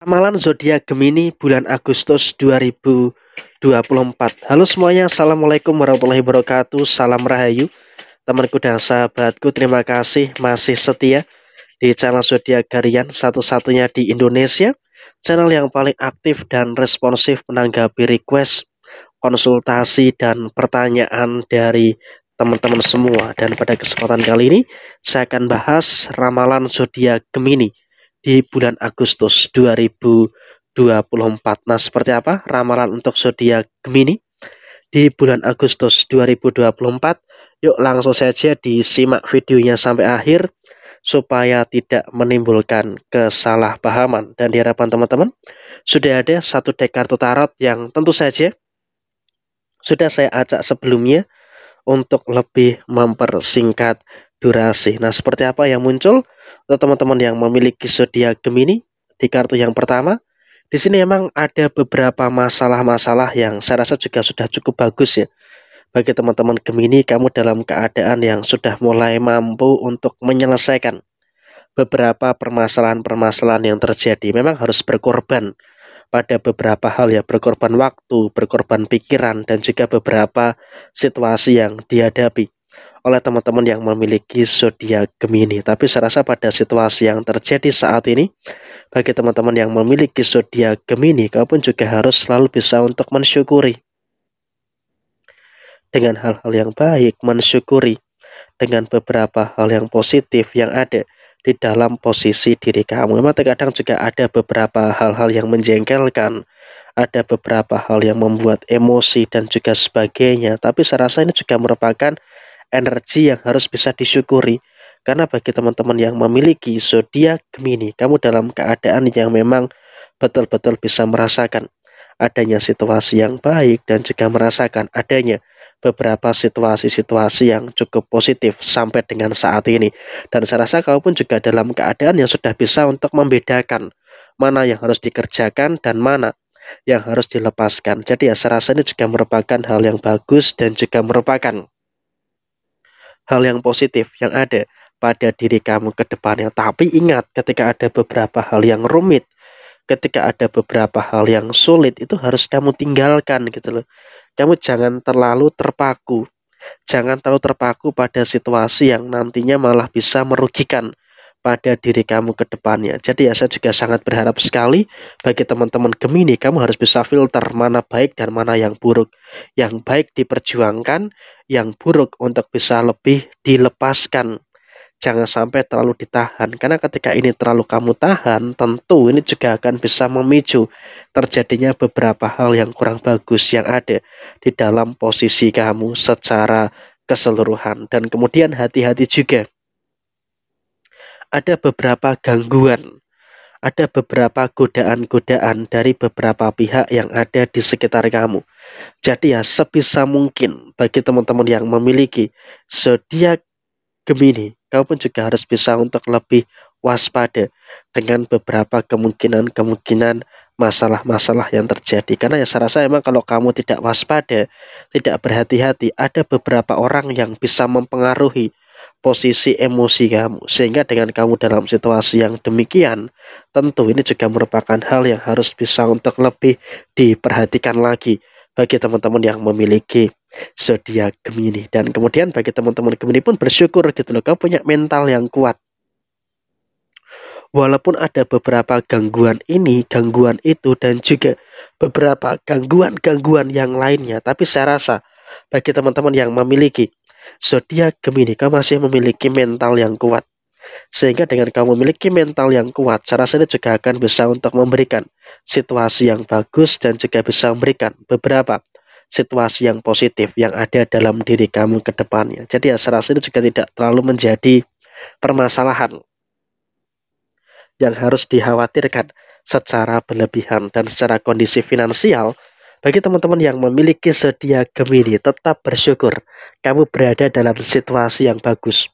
Ramalan zodiak Gemini bulan Agustus 2024. Halo semuanya, assalamualaikum warahmatullahi wabarakatuh, salam rahayu, temanku dan sahabatku. Terima kasih masih setia di channel zodiak Garian satu-satunya di Indonesia, channel yang paling aktif dan responsif menanggapi request, konsultasi dan pertanyaan dari teman-teman semua. Dan pada kesempatan kali ini saya akan bahas ramalan zodiak Gemini di bulan Agustus 2024. Nah, seperti apa ramalan untuk zodiak Gemini di bulan Agustus 2024? Yuk langsung saja disimak videonya sampai akhir supaya tidak menimbulkan kesalahpahaman dan diharapkan teman-teman sudah ada satu deck kartu tarot yang tentu saja sudah saya acak sebelumnya untuk lebih mempersingkat durasi. Nah, seperti apa yang muncul untuk teman-teman yang memiliki zodiak Gemini di kartu yang pertama? Di sini memang ada beberapa masalah-masalah yang saya rasa juga sudah cukup bagus ya. Bagi teman-teman Gemini, kamu dalam keadaan yang sudah mulai mampu untuk menyelesaikan beberapa permasalahan-permasalahan yang terjadi. Memang harus berkorban pada beberapa hal ya, berkorban waktu, berkorban pikiran, dan juga beberapa situasi yang dihadapi oleh teman-teman yang memiliki zodiak Gemini. Tapi saya rasa pada situasi yang terjadi saat ini, bagi teman-teman yang memiliki zodiak Gemini, kau pun juga harus selalu bisa untuk mensyukuri dengan hal-hal yang baik, mensyukuri dengan beberapa hal yang positif yang ada di dalam posisi diri kamu. Memang terkadang juga ada beberapa hal-hal yang menjengkelkan, ada beberapa hal yang membuat emosi dan juga sebagainya. Tapi saya rasa ini juga merupakan energi yang harus bisa disyukuri. Karena bagi teman-teman yang memiliki zodiak Gemini, kamu dalam keadaan yang memang betul-betul bisa merasakan adanya situasi yang baik dan juga merasakan adanya beberapa situasi-situasi yang cukup positif sampai dengan saat ini. Dan saya rasa kamu pun juga dalam keadaan yang sudah bisa untuk membedakan mana yang harus dikerjakan dan mana yang harus dilepaskan. Jadi ya saya rasa ini juga merupakan hal yang bagus dan juga merupakan hal yang positif yang ada pada diri kamu ke depannya. Tapi ingat, ketika ada beberapa hal yang rumit, ketika ada beberapa hal yang sulit, itu harus kamu tinggalkan gitu loh. Kamu jangan terlalu terpaku. Jangan terlalu terpaku pada situasi yang nantinya malah bisa merugikan pada diri kamu ke depannya. Jadi ya saya juga sangat berharap sekali bagi teman-teman Gemini kamu harus bisa filter mana baik dan mana yang buruk. Yang baik diperjuangkan, yang buruk untuk bisa lebih dilepaskan. Jangan sampai terlalu ditahan karena ketika ini terlalu kamu tahan, tentu ini juga akan bisa memicu terjadinya beberapa hal yang kurang bagus yang ada di dalam posisi kamu secara keseluruhan dan kemudian hati-hati juga ada beberapa gangguan, ada beberapa godaan-godaan dari beberapa pihak yang ada di sekitar kamu. Jadi ya sebisa mungkin bagi teman-teman yang memiliki zodiak Gemini, kau pun juga harus bisa untuk lebih waspada dengan beberapa kemungkinan-kemungkinan masalah-masalah yang terjadi. Karena ya saya rasa emang kalau kamu tidak waspada, tidak berhati-hati, ada beberapa orang yang bisa mempengaruhi posisi emosi kamu sehingga dengan kamu dalam situasi yang demikian tentu ini juga merupakan hal yang harus bisa untuk lebih diperhatikan lagi bagi teman-teman yang memiliki zodiak Gemini dan kemudian bagi teman-teman Gemini pun bersyukur gitu loh kamu punya mental yang kuat walaupun ada beberapa gangguan ini, gangguan itu, dan juga beberapa gangguan-gangguan yang lainnya. Tapi saya rasa bagi teman-teman yang memiliki zodiak Gemini, kamu masih memiliki mental yang kuat. Sehingga dengan kamu memiliki mental yang kuat, cara rasa juga akan bisa untuk memberikan situasi yang bagus dan juga bisa memberikan beberapa situasi yang positif yang ada dalam diri kamu ke depannya. Jadi ya secara rasa juga tidak terlalu menjadi permasalahan yang harus dikhawatirkan secara berlebihan dan secara kondisi finansial bagi teman-teman yang memiliki sedia Gemini, tetap bersyukur. Kamu berada dalam situasi yang bagus.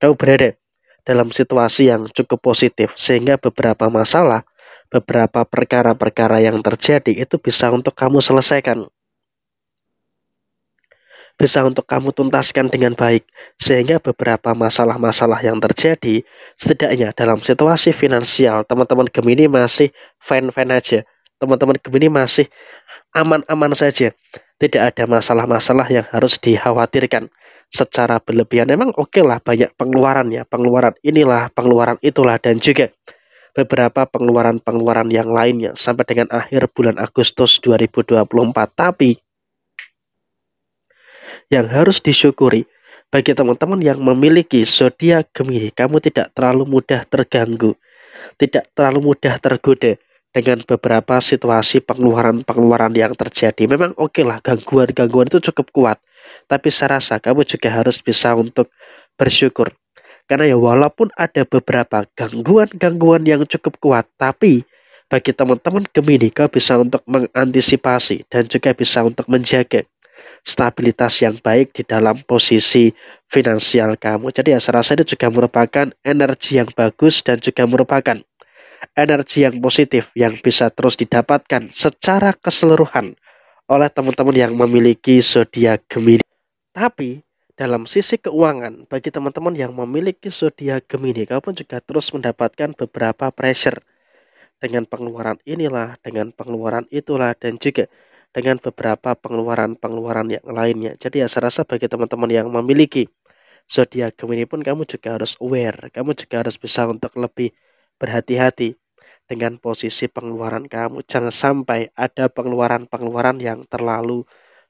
Kamu berada dalam situasi yang cukup positif, sehingga beberapa masalah, beberapa perkara-perkara yang terjadi itu bisa untuk kamu selesaikan. Bisa untuk kamu tuntaskan dengan baik, sehingga beberapa masalah-masalah yang terjadi, setidaknya dalam situasi finansial, teman-teman Gemini masih fan-fan aja teman-teman Gemini masih aman-aman saja. Tidak ada masalah-masalah yang harus dikhawatirkan secara berlebihan. Memang oke okay lah banyak pengeluaran ya, pengeluaran inilah, pengeluaran itulah, dan juga beberapa pengeluaran-pengeluaran yang lainnya sampai dengan akhir bulan Agustus 2024. Tapi yang harus disyukuri bagi teman-teman yang memiliki zodiak Gemini, kamu tidak terlalu mudah terganggu, tidak terlalu mudah tergoda dengan beberapa situasi pengeluaran-pengeluaran yang terjadi. Memang oke okay lah, gangguan-gangguan itu cukup kuat. Tapi saya rasa kamu juga harus bisa untuk bersyukur. Karena ya walaupun ada beberapa gangguan-gangguan yang cukup kuat, tapi bagi teman-teman Gemini, kau bisa untuk mengantisipasi dan juga bisa untuk menjaga stabilitas yang baik di dalam posisi finansial kamu. Jadi ya saya rasa ini juga merupakan energi yang bagus dan juga merupakan energi yang positif yang bisa terus didapatkan secara keseluruhan oleh teman-teman yang memiliki zodiak Gemini. Tapi dalam sisi keuangan bagi teman-teman yang memiliki zodiak Gemini, kau pun juga terus mendapatkan beberapa pressure dengan pengeluaran inilah, dengan pengeluaran itulah dan juga dengan beberapa pengeluaran-pengeluaran yang lainnya. Jadi ya saya rasa bagi teman-teman yang memiliki zodiak Gemini pun kamu juga harus aware, kamu juga harus bisa untuk lebih berhati-hati dengan posisi pengeluaran kamu. Jangan sampai ada pengeluaran-pengeluaran yang terlalu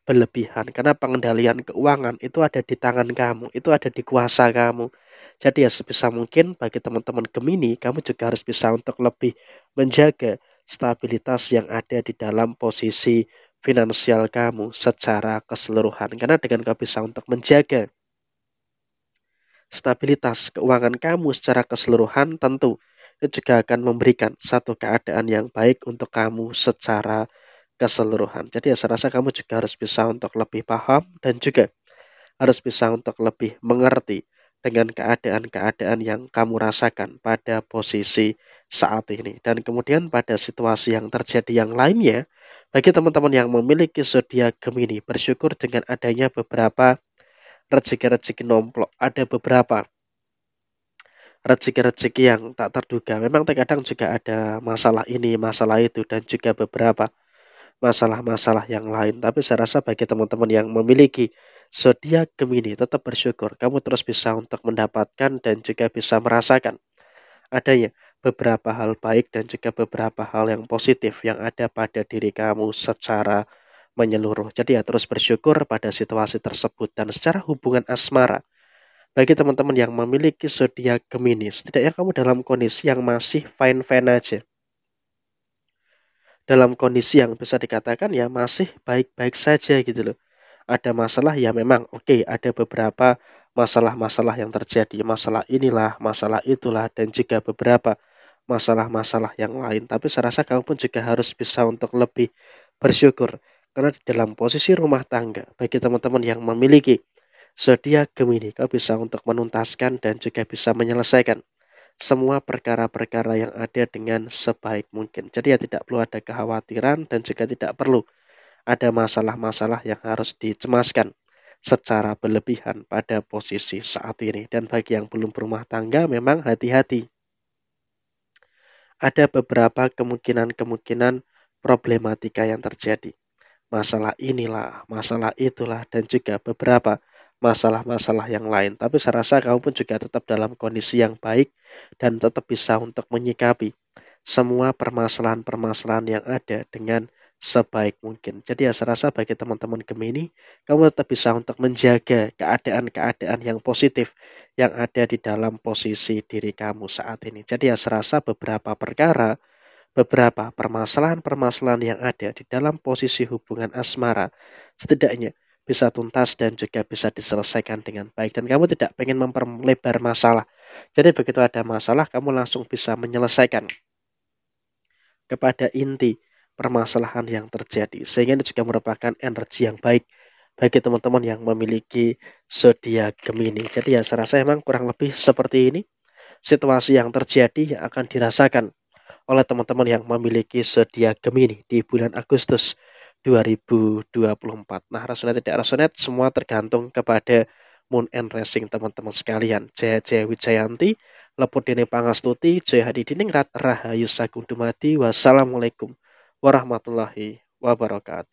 berlebihan karena pengendalian keuangan itu ada di tangan kamu, itu ada di kuasa kamu. Jadi ya sebisa mungkin bagi teman-teman Gemini, kamu juga harus bisa untuk lebih menjaga stabilitas yang ada di dalam posisi finansial kamu secara keseluruhan. Karena dengan kamu bisa untuk menjaga stabilitas keuangan kamu secara keseluruhan tentu itu juga akan memberikan satu keadaan yang baik untuk kamu secara keseluruhan. Jadi ya saya rasa kamu juga harus bisa untuk lebih paham dan juga harus bisa untuk lebih mengerti dengan keadaan-keadaan yang kamu rasakan pada posisi saat ini dan kemudian pada situasi yang terjadi yang lainnya bagi teman-teman yang memiliki zodiak Gemini bersyukur dengan adanya beberapa rezeki-rezeki nomplok ada beberapa rezeki-rezeki yang tak terduga. Memang terkadang juga ada masalah ini, masalah itu, dan juga beberapa masalah-masalah yang lain. Tapi saya rasa bagi teman-teman yang memiliki zodiak Gemini tetap bersyukur. Kamu terus bisa untuk mendapatkan dan juga bisa merasakan adanya beberapa hal baik dan juga beberapa hal yang positif yang ada pada diri kamu secara menyeluruh. Jadi ya terus bersyukur pada situasi tersebut dan secara hubungan asmara bagi teman-teman yang memiliki zodiak Gemini, setidaknya kamu dalam kondisi yang masih fine-fine aja. Dalam kondisi yang bisa dikatakan ya masih baik-baik saja gitu loh. Ada masalah ya memang oke, okay, ada beberapa masalah-masalah yang terjadi, masalah inilah, masalah itulah dan juga beberapa masalah-masalah yang lain. Tapi saya rasa kamu pun juga harus bisa untuk lebih bersyukur karena di dalam posisi rumah tangga bagi teman-teman yang memiliki Zodiak Gemini kau bisa untuk menuntaskan dan juga bisa menyelesaikan semua perkara-perkara yang ada dengan sebaik mungkin. Jadi ya tidak perlu ada kekhawatiran dan juga tidak perlu ada masalah-masalah yang harus dicemaskan secara berlebihan pada posisi saat ini. Dan bagi yang belum berumah tangga memang hati-hati. Ada beberapa kemungkinan-kemungkinan problematika yang terjadi. Masalah inilah, masalah itulah, dan juga beberapa masalah-masalah yang lain. Tapi saya rasa kamu pun juga tetap dalam kondisi yang baik dan tetap bisa untuk menyikapi semua permasalahan-permasalahan yang ada dengan sebaik mungkin. Jadi ya saya rasa bagi teman-teman Gemini, kamu tetap bisa untuk menjaga keadaan-keadaan yang positif yang ada di dalam posisi diri kamu saat ini. Jadi ya saya rasa beberapa perkara, beberapa permasalahan-permasalahan yang ada di dalam posisi hubungan asmara setidaknya bisa tuntas dan juga bisa diselesaikan dengan baik dan kamu tidak pengen memperlebar masalah. Jadi begitu ada masalah kamu langsung bisa menyelesaikan kepada inti permasalahan yang terjadi sehingga ini juga merupakan energi yang baik bagi teman-teman yang memiliki zodiak Gemini. Jadi ya saya rasa emang kurang lebih seperti ini situasi yang terjadi yang akan dirasakan oleh teman-teman yang memiliki zodiak Gemini di bulan Agustus 2024. Nah, rasional tidak rasional semua tergantung kepada Moon and Racing teman-teman sekalian. Jaya Jaya Wijayanti, Lepot Dini Pangastuti, Jaya Hadi Diningrat, Rahayu Dumadi. Wassalamualaikum warahmatullahi wabarakatuh.